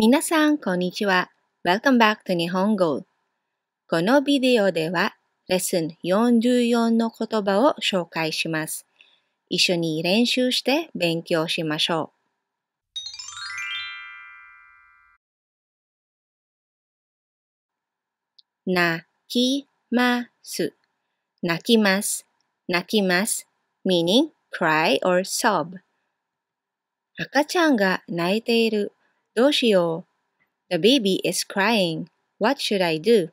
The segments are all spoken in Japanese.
皆さん、こんにちは。Welcome back to 日本語。このビデオでは、レッスン44の言葉を紹介します。一緒に練習して勉強しましょう。泣きます。泣きます。泣きます。meaning cry or sob。赤ちゃんが泣いているどうしよう ?The baby is crying.What should I do?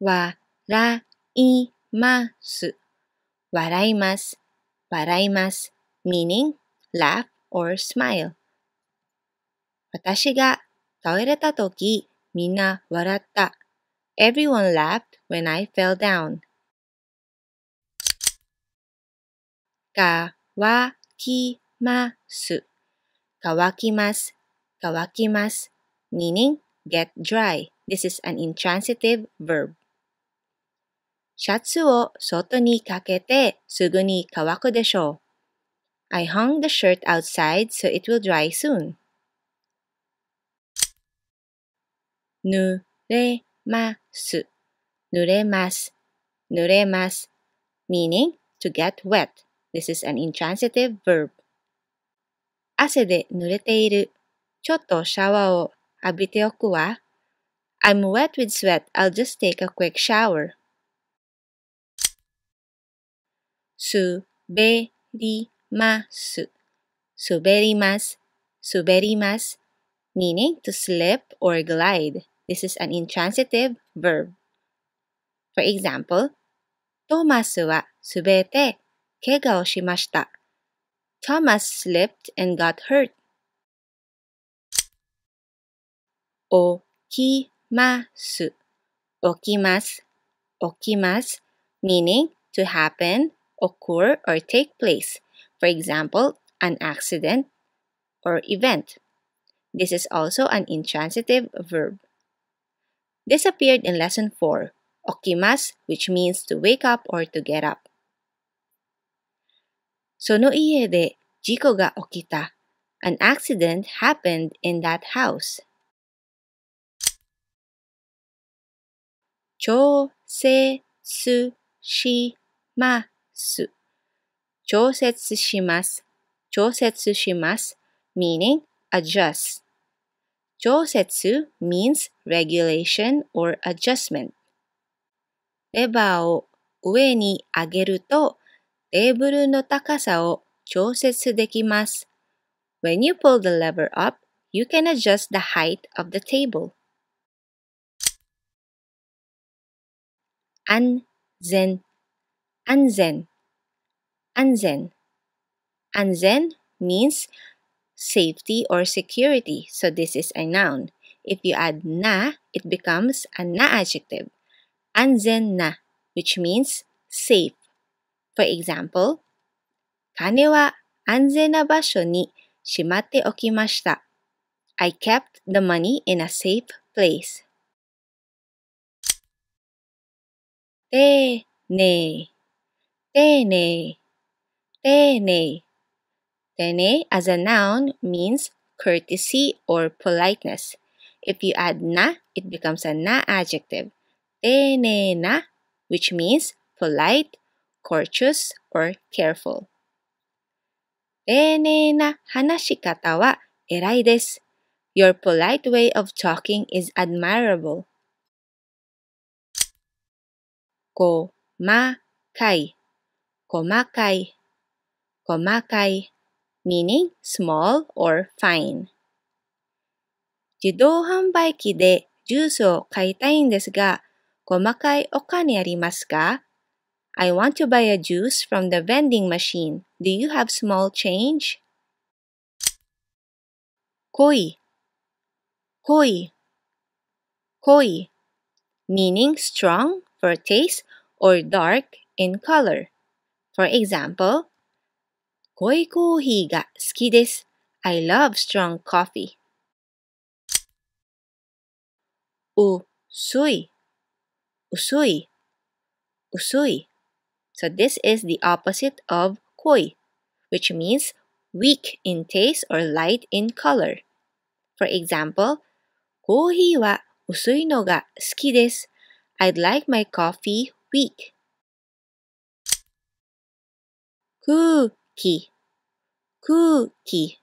わらいます。笑います。笑います。meaning, laugh or smile. 私が倒れたとき、みんな笑った。Everyone laughed when I fell down. かわきます。乾きます。乾きます。meaning get dry. This is an intransitive verb. シャツを外にかけてすぐに乾くでしょう。I hung the shirt outside so it will dry soon. 濡れます。濡れます。濡れます。meaning to get wet. This is an intransitive verb. 汗で濡れている。ちょっとシャワーを浴びておくわ。I'm wet with sweat. I'll just take a quick shower. Meaning to slip or glide. This is an intransitive verb. For example, トーマスはすべて怪我をしました。Thomas slipped and got hurt. 起きます。起きます。起きます。meaning to happen, occur, or take place. For example, an accident or event. This is also an intransitive verb. This appeared in lesson 4, okimas, which means to wake up or to get up. その家で事故が起きた。An accident happened in that house. 調整します。調節します。調節します。meaning adjust. 調節 means regulation or adjustment. レバーを上に上げるとテーブルの高さを調節できます。When you pull the lever up, you can adjust the height of the table. 安全安全安全安全 means safety or security, so this is a noun. If you add na, it becomes a na adjective. Anzen na, which means safe. For example, 金は安全な場所にしまっておきました。I kept the money in a safe place. 丁寧丁寧丁寧丁寧 as a noun means courtesy or politeness. If you add na, it becomes a na adjective. Tene na, which means polite c o u t e o u s or careful 丁寧な話し方は偉いです。Your polite way of talking is admirable. こまかい、細かい、細かい meaning small or fine. 自動販売機でジュースを買いたいんですが、細かいお金ありますか I want to buy a juice from the vending machine. Do you have small change? Koi. Koi. Koi. Meaning strong for taste or dark in color. For example, Koi kohi ga suki desu. I love strong coffee. Usui. Usui. Usui. So this is the opposite of koi, which means weak in taste or light in color. For example, コーヒーは薄いのが好きです. would like my coffee weak. Kuki, kuki,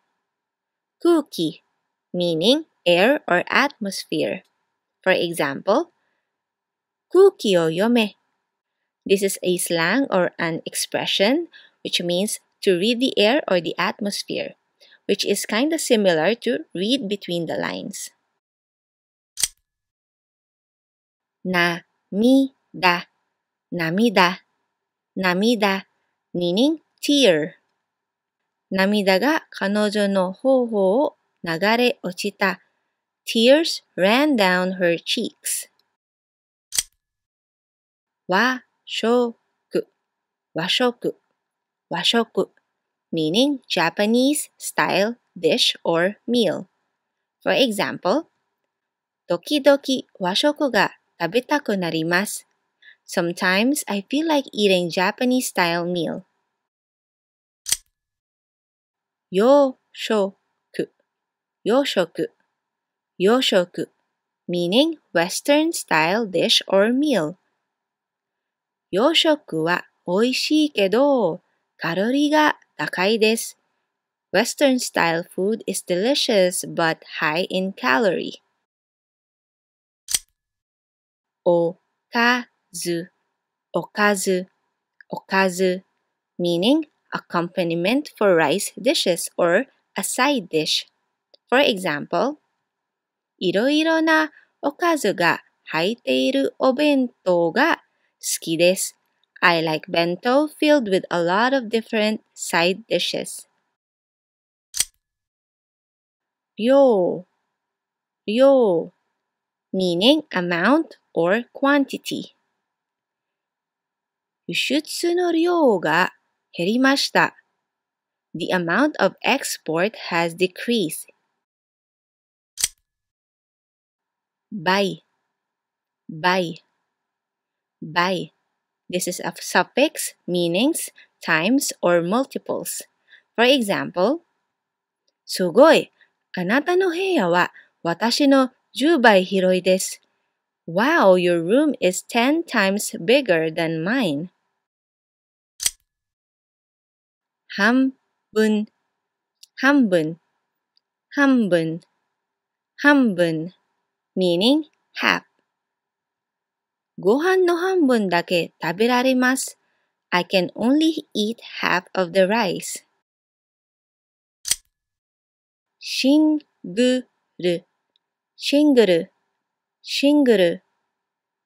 kuki, meaning air or atmosphere. For example, 空気を読め this is a slang or an expression which means to read the air or the atmosphere, which is kind of similar to read between the lines. Na mi da, namida, namida, meaning tear. tears ran down her cheeks. Wa washoku, meaning Japanese style dish or meal. For example, washoku ga 時々和食が食べたくなります Sometimes I feel like eating Japanese style meal. yoshoku, meaning Western style dish or meal. 洋食は美味しいけど、カロリーが高いです。Western style food is delicious but high in calorie. おかず、おかず、おかず meaning accompaniment for rice dishes or a side dish. For example, いろいろなおかずが入っているお弁当が skidis. I like bento filled with a lot of different side dishes. Yo, yo, meaning amount or quantity. Yushutsu no ryo ga herimashita. The amount of export has decreased. Bye. Bye by. This is a suffix, meanings, times, or multiples. For example, すごい。あなたの部屋は私の10倍広いです。Wow, your room is 10 times bigger than mine. meaning half. ご飯の半分だけ食べられます。I can only eat half of the rice. シングル、シングル、シングル、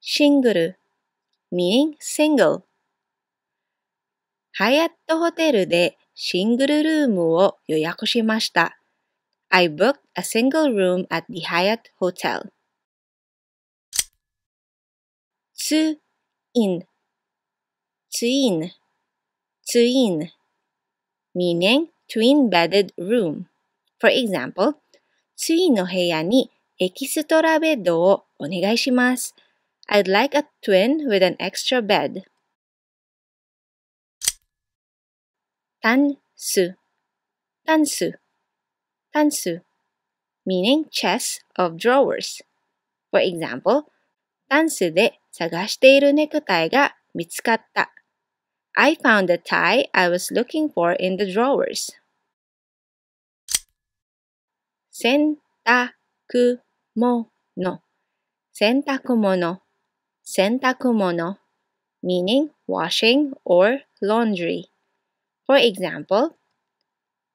シングル、meaning single。ハイアットホテルでシングルルームを予約しました。I booked a single room at the Hyatt Hotel. twin, twin, meaning twin bedded room. For example, twin の部屋にエキストラベッドをお願いします. would like a twin with an extra bed. tansu, meaning chest of drawers. For example, ダンスで探しているネクタイが見つかった。I found the tie I was looking for in the drawers. 洗濯物洗濯物洗濯物 meaning washing or laundry. For example,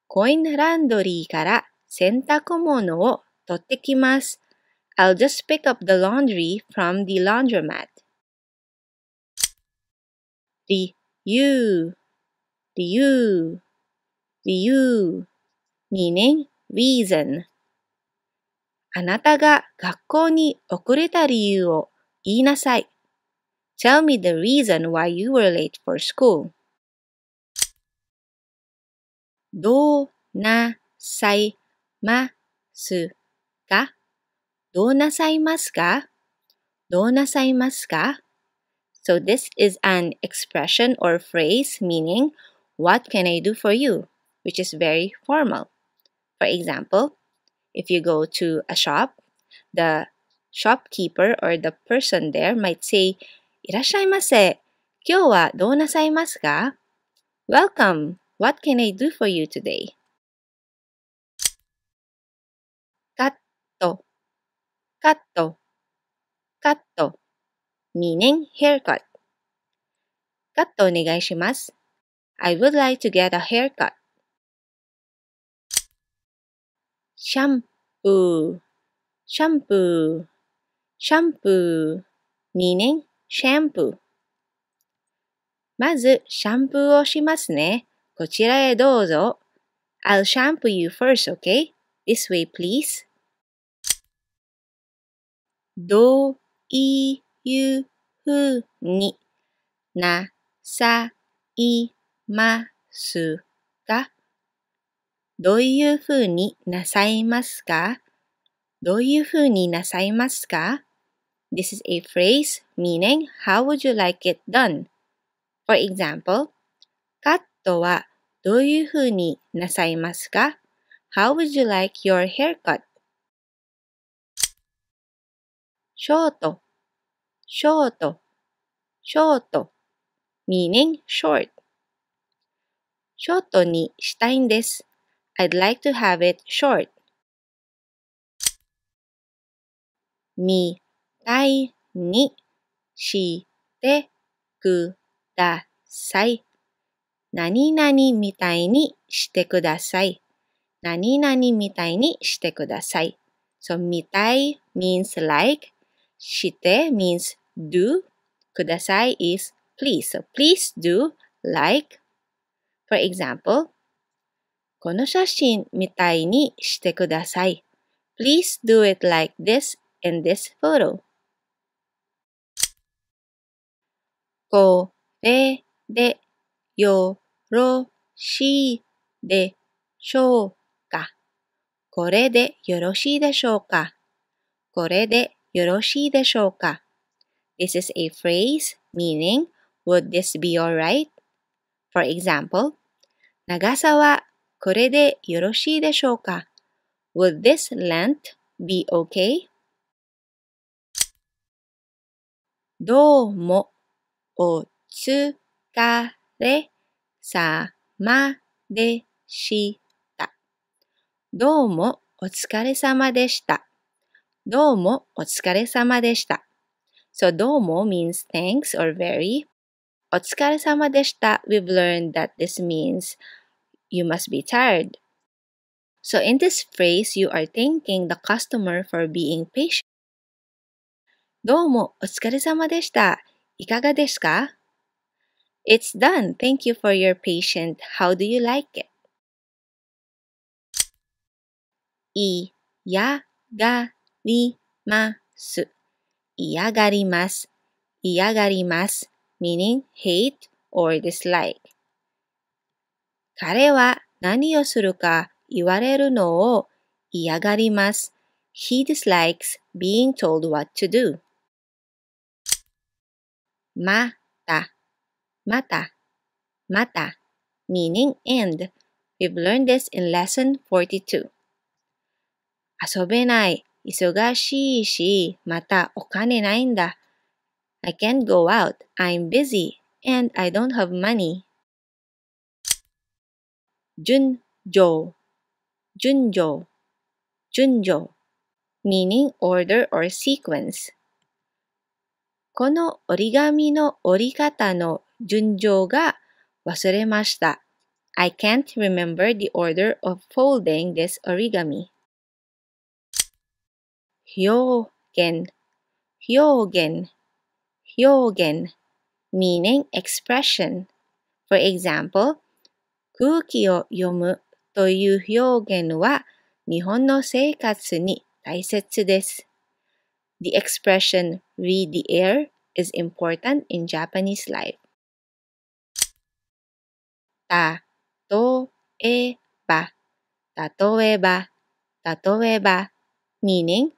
コインランドリーから洗濯物を取ってきます I'll just pick up the laundry from the laundromat. 理由理由理由 meaning reason あなたが学校に遅れた理由を言いなさい。Tell me the reason why you were late for school. どうなさいますかどうなさいますかどうなさいますか So this is an expression or phrase meaning what can I do for you, which is very formal. For example, if you go to a shop, the shopkeeper or the person there might say, いらっしゃいませ。今日はどうなさいますか ?Welcome! What can I do for you today? Katto. Katto. Meaning haircut. Katto onegai shimasu. I would like to get a haircut. Shampoo. Shampoo. Shampoo. Meaning shampoo. まず、シャンプーをしますね。こちらへどうぞ。I'll shampoo you first, okay? This way, please. どいうふうになさいますかどういうふうになさいますかどういうふうになさいますか This is a phrase meaning how would you like it done? For example, カットはどういうふうになさいますか How would you like your haircut? ショート、ショート、ショート、meaning short。ショートにしたいんです。I'd like to have it short. みたいにしてください。何々みたいにしてください。何々みたいにしてください。So, たい means like して means do ください is please. So please do like. For example, この写真みたいにしてください。Please do it like this in this photo. これでよろしいでしょうかこれでよろしいでしょうかこれでよろしいでしょうか This is a phrase meaning Would this be alright? For example, 長さはこれでよろしいでしょうか Would this length be okay? どうもお疲れさまでした。どうもお疲れ様でした。どうもお疲れ様でした。So どうも means thanks or very. お疲れ様でした we've learned that this means you must be tired. So in this phrase, you are thanking the customer for being patient. どうもお疲れ様でした。いかがですか It's done. Thank you for your patience. How do you like it? いやがります。嫌がります。嫌がります。meaning hate or dislike. 彼は何をするか言われるのを嫌がります。He dislikes being told what to do. また、また、また。meaning end. We've learned this in lesson 42. 遊べない、忙しいし、またお金ないんだ。I can't go out. I'm busy and I don't have money. 順序順序順序 meaning order or sequence この折り紙の折り方の順序が忘れました。I can't remember the order of folding this origami. 表現、表現、表現 meaning expression. For example, 空気を読むという表現は日本の生活に大切です。The expression read the air is important in Japanese life. た、と、えば、たとえば、たとえば meaning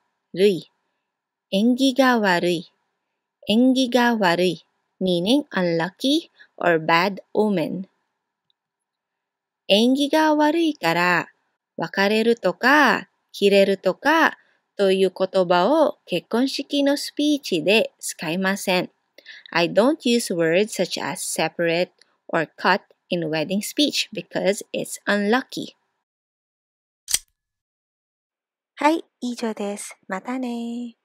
い。縁起が悪い、縁起が悪い meaning unlucky or bad omen 縁起が悪いから別れるとか切れるとかという言葉を結婚式のスピーチで使いません。I don't use words such as separate or cut in wedding speech because it's unlucky. はい、以上です。またね